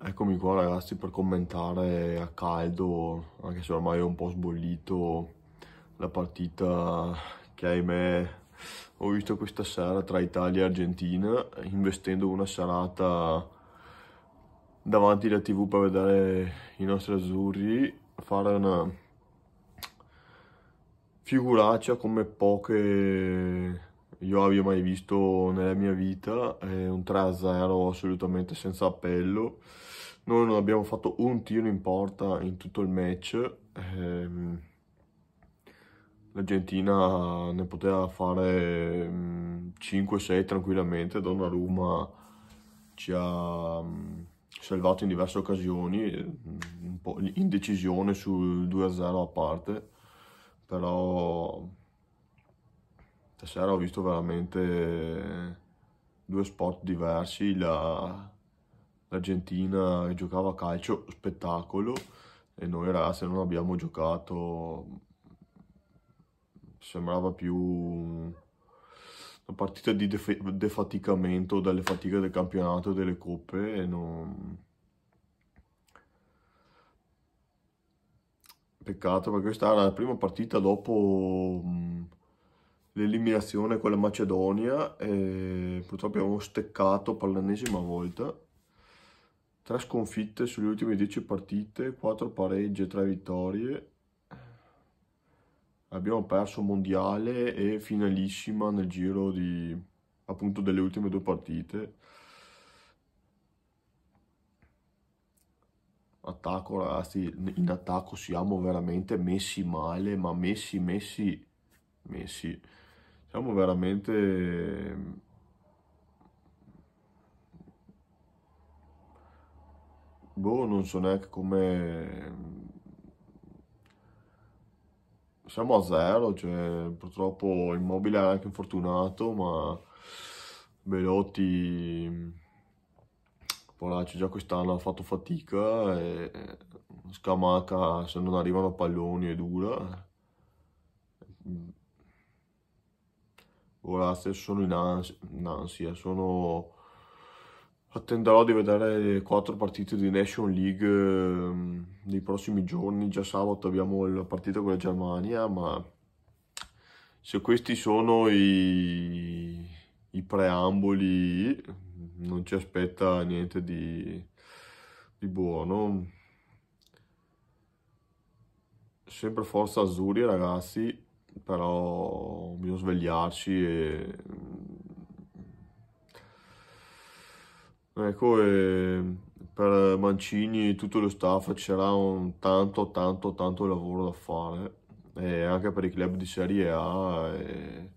Eccomi qua ragazzi per commentare a caldo, anche se ormai è un po' sbollito, la partita che ahimè ho visto questa sera tra Italia e Argentina, investendo una serata davanti alla tv per vedere i nostri azzurri fare una figuraccia come poche io abbia mai visto nella mia vita, è un 3-0 assolutamente senza appello. Noi non abbiamo fatto un tiro in porta in tutto il match. Ehm, L'Argentina ne poteva fare 5-6 mm, tranquillamente, Donnarumma ci ha mm, salvato in diverse occasioni, mm, un po' indecisione sul 2-0 a parte, però Stasera ho visto veramente due sport diversi, la, l'Argentina che giocava a calcio, spettacolo, e noi ragazzi non abbiamo giocato, sembrava più una partita di defaticamento dalle fatiche del campionato e delle coppe e non... Peccato perché questa era la prima partita dopo l'eliminazione con la Macedonia e purtroppo abbiamo steccato per l'ennesima volta. Tre sconfitte sulle ultime 10 partite, 4 pareggi e 3 vittorie. Abbiamo perso mondiale e finalissima nel giro di, appunto, delle ultime due partite. Attacco ragazzi, in attacco siamo veramente messi male, ma messi messi messi, eh siamo veramente boh, non so neanche come siamo a zero, cioè purtroppo Immobile è anche infortunato, ma Belotti Polacci già quest'anno ha fatto fatica e Scamacca se non arrivano palloni è dura Orazio sono in, ans in ansia, sono... attenderò di vedere le quattro partite di National League ehm, nei prossimi giorni, già sabato abbiamo la partita con la Germania, ma se questi sono i, i preamboli non ci aspetta niente di, di buono. Sempre forza azzurri ragazzi, però bisogna svegliarci e... Mm, ecco, e per Mancini e tutto lo staff c'era un tanto, tanto, tanto lavoro da fare, e anche per i club di Serie A. E...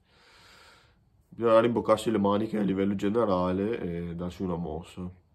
Bisogna rimboccarsi le maniche a livello generale e darsi una mossa.